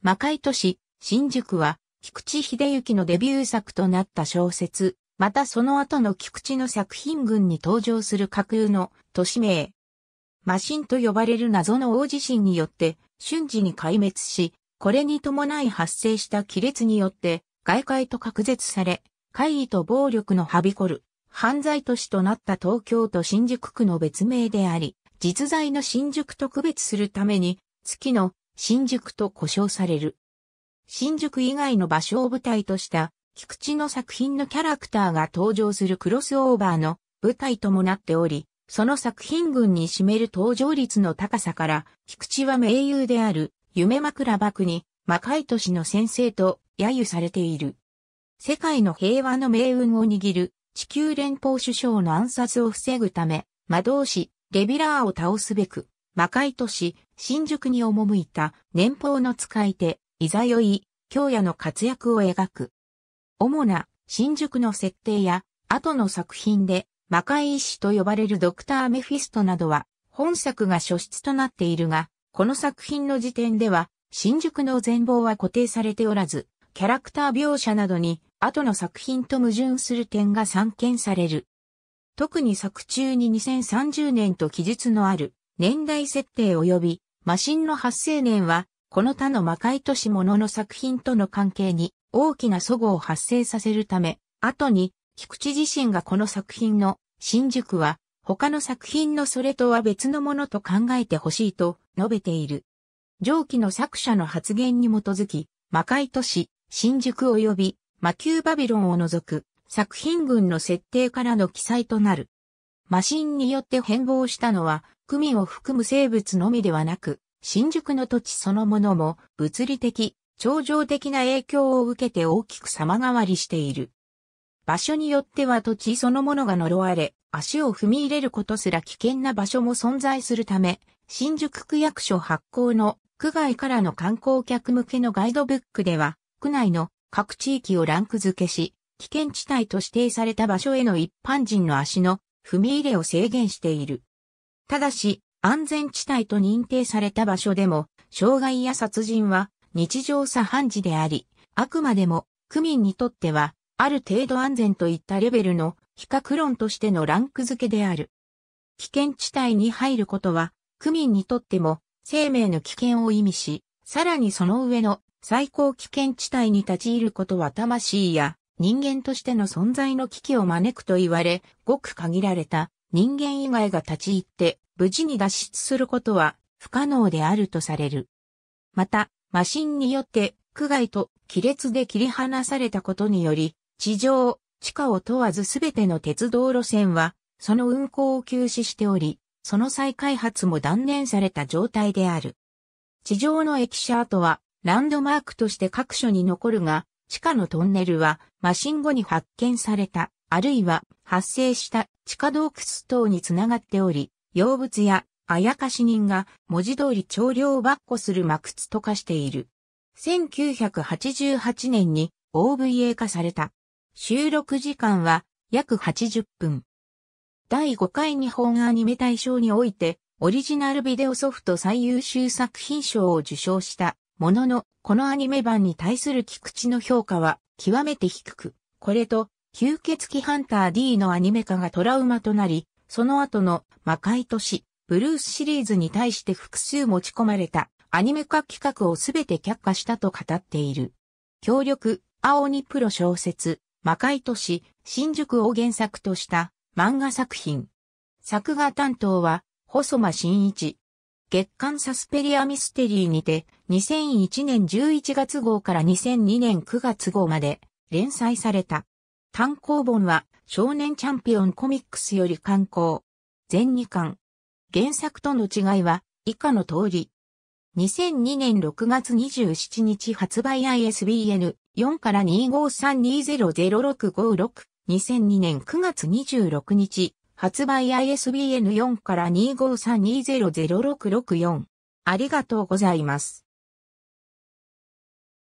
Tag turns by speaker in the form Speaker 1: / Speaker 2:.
Speaker 1: 魔界都市、新宿は、菊池秀行のデビュー作となった小説、またその後の菊池の作品群に登場する架空の都市名。魔神と呼ばれる謎の大地震によって瞬時に壊滅し、これに伴い発生した亀裂によって外界と隔絶され、怪異と暴力のはびこる犯罪都市となった東京都新宿区の別名であり、実在の新宿と区別するために月の新宿と呼称される。新宿以外の場所を舞台とした菊池の作品のキャラクターが登場するクロスオーバーの舞台ともなっており、その作品群に占める登場率の高さから、菊池は名優である夢枕幕に魔界都市の先生と揶揄されている。世界の平和の命運を握る地球連邦首相の暗殺を防ぐため、魔導士、レビラーを倒すべく、魔界都市、新宿に赴いた年俸の使い手、いざよい、京也の活躍を描く。主な新宿の設定や、後の作品で、魔界医師と呼ばれるドクター・メフィストなどは、本作が書出となっているが、この作品の時点では、新宿の全貌は固定されておらず、キャラクター描写などに、後の作品と矛盾する点が散見される。特に作中に2030年と記述のある、年代設定及びマシンの発生年は、この他の魔界都市ものの作品との関係に大きな祖語を発生させるため、後に菊池自身がこの作品の新宿は他の作品のそれとは別のものと考えてほしいと述べている。上記の作者の発言に基づき、魔界都市、新宿及び魔球バビロンを除く作品群の設定からの記載となる。マシンによって変貌したのは、組を含む生物のみではなく、新宿の土地そのものも物理的、超常的な影響を受けて大きく様変わりしている。場所によっては土地そのものが呪われ、足を踏み入れることすら危険な場所も存在するため、新宿区役所発行の区外からの観光客向けのガイドブックでは、区内の各地域をランク付けし、危険地帯と指定された場所への一般人の足の踏み入れを制限している。ただし、安全地帯と認定された場所でも、障害や殺人は日常茶飯事であり、あくまでも区民にとっては、ある程度安全といったレベルの比較論としてのランク付けである。危険地帯に入ることは、区民にとっても生命の危険を意味し、さらにその上の最高危険地帯に立ち入ることは魂や人間としての存在の危機を招くと言われ、ごく限られた人間以外が立ち入って無事に脱出することは不可能であるとされる。また、マシンによって区外と亀裂で切り離されたことにより、地上、地下を問わずすべての鉄道路線は、その運行を休止しており、その再開発も断念された状態である。地上の駅舎跡は、ランドマークとして各所に残るが、地下のトンネルは、マシン後に発見された、あるいは発生した地下洞窟等につながっており、洋物やあやかし人が文字通り調量をばっこする魔窟と化している。1988年に OVA 化された。収録時間は約80分。第5回日本アニメ大賞において、オリジナルビデオソフト最優秀作品賞を受賞したものの、このアニメ版に対する菊池の評価は極めて低く、これと、吸血鬼ハンター D のアニメ化がトラウマとなり、その後の魔界都市、ブルースシリーズに対して複数持ち込まれたアニメ化企画をすべて却下したと語っている。協力、青にプロ小説、魔界都市、新宿を原作とした漫画作品。作画担当は、細間真一。月刊サスペリアミステリーにて、2001年11月号から2002年9月号まで連載された。単行本は少年チャンピオンコミックスより刊行。全2巻。原作との違いは以下の通り。2002年6月27日発売 ISBN 4から253200656 2002年9月26日発売 ISBN4 から253200664。ありがとうございます。